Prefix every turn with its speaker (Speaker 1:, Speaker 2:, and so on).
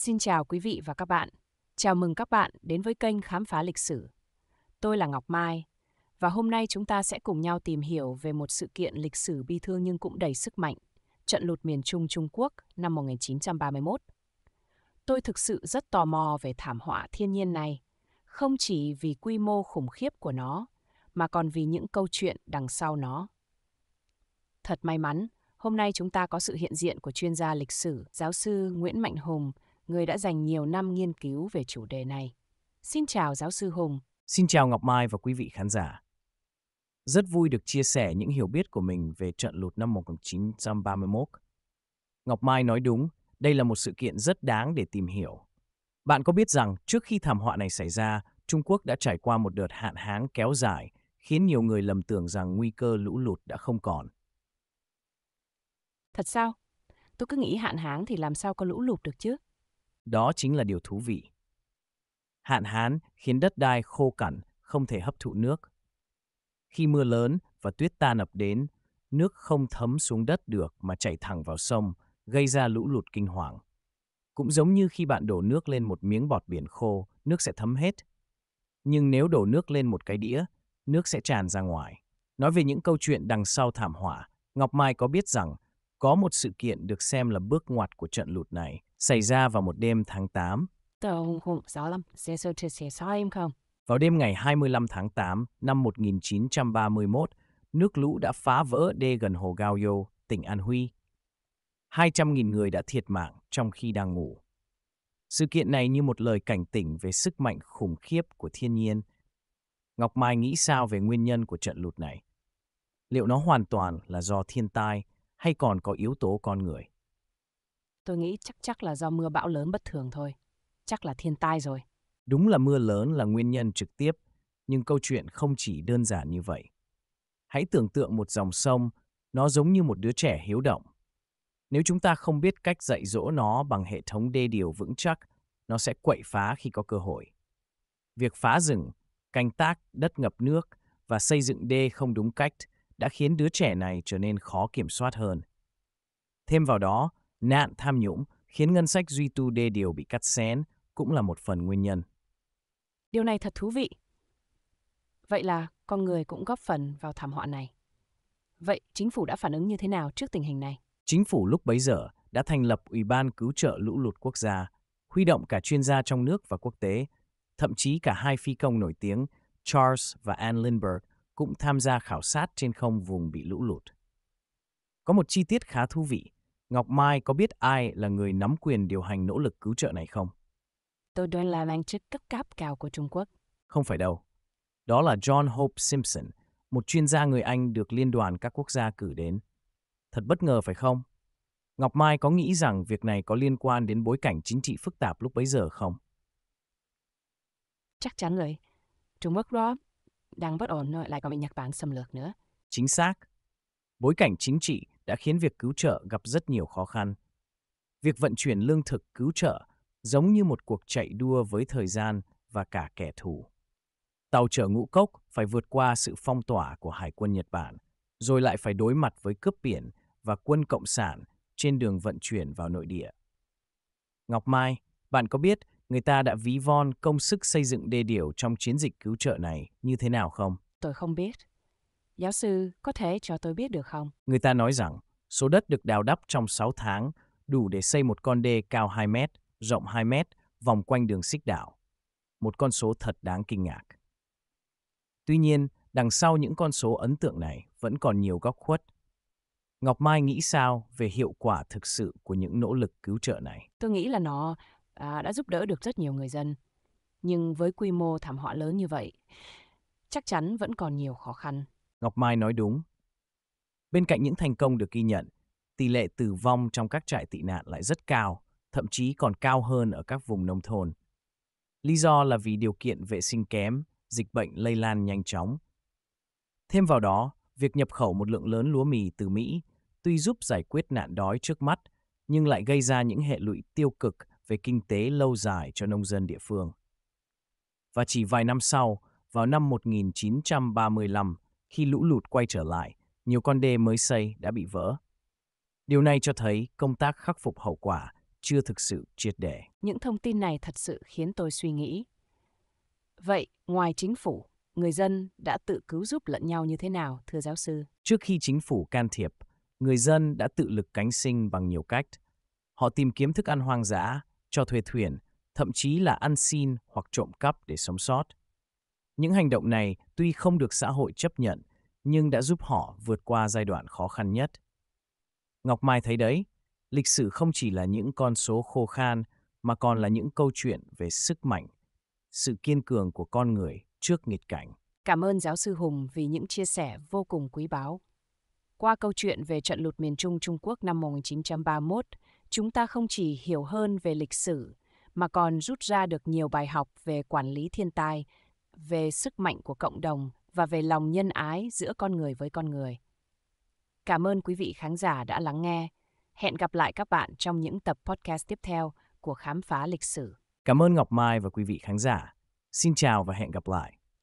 Speaker 1: Xin chào quý vị và các bạn. Chào mừng các bạn đến với kênh Khám phá lịch sử. Tôi là Ngọc Mai và hôm nay chúng ta sẽ cùng nhau tìm hiểu về một sự kiện lịch sử bi thương nhưng cũng đầy sức mạnh, trận lụt miền Trung Trung Quốc năm 1931. Tôi thực sự rất tò mò về thảm họa thiên nhiên này, không chỉ vì quy mô khủng khiếp của nó, mà còn vì những câu chuyện đằng sau nó. Thật may mắn, hôm nay chúng ta có sự hiện diện của chuyên gia lịch sử, giáo sư Nguyễn Mạnh Hùng, người đã dành nhiều năm nghiên cứu về chủ đề này. Xin chào giáo sư Hùng.
Speaker 2: Xin chào Ngọc Mai và quý vị khán giả. Rất vui được chia sẻ những hiểu biết của mình về trận lụt năm 1931. Ngọc Mai nói đúng, đây là một sự kiện rất đáng để tìm hiểu. Bạn có biết rằng trước khi thảm họa này xảy ra, Trung Quốc đã trải qua một đợt hạn hán kéo dài, khiến nhiều người lầm tưởng rằng nguy cơ lũ lụt đã không còn.
Speaker 1: Thật sao? Tôi cứ nghĩ hạn hán thì làm sao có lũ lụt được chứ?
Speaker 2: Đó chính là điều thú vị. Hạn hán khiến đất đai khô cằn, không thể hấp thụ nước. Khi mưa lớn và tuyết tan ập đến, nước không thấm xuống đất được mà chảy thẳng vào sông, gây ra lũ lụt kinh hoàng. Cũng giống như khi bạn đổ nước lên một miếng bọt biển khô, nước sẽ thấm hết. Nhưng nếu đổ nước lên một cái đĩa, nước sẽ tràn ra ngoài. Nói về những câu chuyện đằng sau thảm họa, Ngọc Mai có biết rằng có một sự kiện được xem là bước ngoặt của trận lụt này, xảy ra vào một đêm tháng 8. Vào đêm ngày 25 tháng 8 năm 1931, nước lũ đã phá vỡ đê gần hồ Gaoyo, tỉnh An Huy. 200.000 người đã thiệt mạng trong khi đang ngủ. Sự kiện này như một lời cảnh tỉnh về sức mạnh khủng khiếp của thiên nhiên. Ngọc Mai nghĩ sao về nguyên nhân của trận lụt này? Liệu nó hoàn toàn là do thiên tai hay còn có yếu tố con người?
Speaker 1: Tôi nghĩ chắc chắc là do mưa bão lớn bất thường thôi. Chắc là thiên tai rồi.
Speaker 2: Đúng là mưa lớn là nguyên nhân trực tiếp, nhưng câu chuyện không chỉ đơn giản như vậy. Hãy tưởng tượng một dòng sông, nó giống như một đứa trẻ hiếu động. Nếu chúng ta không biết cách dạy dỗ nó bằng hệ thống đê điều vững chắc, nó sẽ quậy phá khi có cơ hội. Việc phá rừng, canh tác, đất ngập nước và xây dựng đê không đúng cách đã khiến đứa trẻ này trở nên khó kiểm soát hơn. Thêm vào đó, Nạn tham nhũng khiến ngân sách duy tu đê điều bị cắt xén cũng là một phần nguyên nhân.
Speaker 1: Điều này thật thú vị. Vậy là con người cũng góp phần vào thảm họa này. Vậy chính phủ đã phản ứng như thế nào trước tình hình này?
Speaker 2: Chính phủ lúc bấy giờ đã thành lập Ủy ban cứu trợ lũ lụt quốc gia, huy động cả chuyên gia trong nước và quốc tế, thậm chí cả hai phi công nổi tiếng Charles và Anne Lindbergh cũng tham gia khảo sát trên không vùng bị lũ lụt. Có một chi tiết khá thú vị Ngọc Mai có biết ai là người nắm quyền điều hành nỗ lực cứu trợ này không?
Speaker 1: Tôi đoán là quan chức cấp cấp cao của Trung Quốc.
Speaker 2: Không phải đâu. Đó là John Hope Simpson, một chuyên gia người Anh được Liên đoàn các quốc gia cử đến. Thật bất ngờ phải không? Ngọc Mai có nghĩ rằng việc này có liên quan đến bối cảnh chính trị phức tạp lúc bấy giờ không?
Speaker 1: Chắc chắn rồi. Trung Quốc đó đang bất ổn rồi lại còn bị Nhật Bản xâm lược nữa.
Speaker 2: Chính xác. Bối cảnh chính trị đã khiến việc cứu trợ gặp rất nhiều khó khăn. Việc vận chuyển lương thực cứu trợ giống như một cuộc chạy đua với thời gian và cả kẻ thù. Tàu chở ngũ cốc phải vượt qua sự phong tỏa của Hải quân Nhật Bản, rồi lại phải đối mặt với cướp biển và quân Cộng sản trên đường vận chuyển vào nội địa. Ngọc Mai, bạn có biết người ta đã ví von công sức xây dựng đê điều trong chiến dịch cứu trợ này như thế nào không?
Speaker 1: Tôi không biết. Giáo sư, có thể cho tôi biết được không?
Speaker 2: Người ta nói rằng, số đất được đào đắp trong 6 tháng đủ để xây một con đê cao 2 mét, rộng 2 mét, vòng quanh đường xích đảo. Một con số thật đáng kinh ngạc. Tuy nhiên, đằng sau những con số ấn tượng này vẫn còn nhiều góc khuất. Ngọc Mai nghĩ sao về hiệu quả thực sự của những nỗ lực cứu trợ này?
Speaker 1: Tôi nghĩ là nó à, đã giúp đỡ được rất nhiều người dân. Nhưng với quy mô thảm họa lớn như vậy, chắc chắn vẫn còn nhiều khó khăn
Speaker 2: Ngọc Mai nói đúng. Bên cạnh những thành công được ghi nhận, tỷ lệ tử vong trong các trại tị nạn lại rất cao, thậm chí còn cao hơn ở các vùng nông thôn. Lý do là vì điều kiện vệ sinh kém, dịch bệnh lây lan nhanh chóng. Thêm vào đó, việc nhập khẩu một lượng lớn lúa mì từ Mỹ tuy giúp giải quyết nạn đói trước mắt, nhưng lại gây ra những hệ lụy tiêu cực về kinh tế lâu dài cho nông dân địa phương. Và chỉ vài năm sau, vào năm 1935, khi lũ lụt quay trở lại, nhiều con đê mới xây đã bị vỡ. Điều này cho thấy công tác khắc phục hậu quả chưa thực sự triệt để.
Speaker 1: Những thông tin này thật sự khiến tôi suy nghĩ. Vậy, ngoài chính phủ, người dân đã tự cứu giúp lẫn nhau như thế nào, thưa giáo sư?
Speaker 2: Trước khi chính phủ can thiệp, người dân đã tự lực cánh sinh bằng nhiều cách. Họ tìm kiếm thức ăn hoang dã, cho thuê thuyền, thậm chí là ăn xin hoặc trộm cắp để sống sót. Những hành động này tuy không được xã hội chấp nhận, nhưng đã giúp họ vượt qua giai đoạn khó khăn nhất. Ngọc Mai thấy đấy, lịch sử không chỉ là những con số khô khan, mà còn là những câu chuyện về sức mạnh, sự kiên cường của con người trước nghịch cảnh.
Speaker 1: Cảm ơn giáo sư Hùng vì những chia sẻ vô cùng quý báu. Qua câu chuyện về trận lụt miền Trung Trung Quốc năm 1931, chúng ta không chỉ hiểu hơn về lịch sử, mà còn rút ra được nhiều bài học về quản lý thiên tai, về sức mạnh của cộng đồng và về lòng nhân ái giữa con người với con người. Cảm ơn quý vị khán giả đã lắng nghe. Hẹn gặp lại các bạn trong những tập podcast tiếp theo của Khám phá lịch sử.
Speaker 2: Cảm ơn Ngọc Mai và quý vị khán giả. Xin chào và hẹn gặp lại.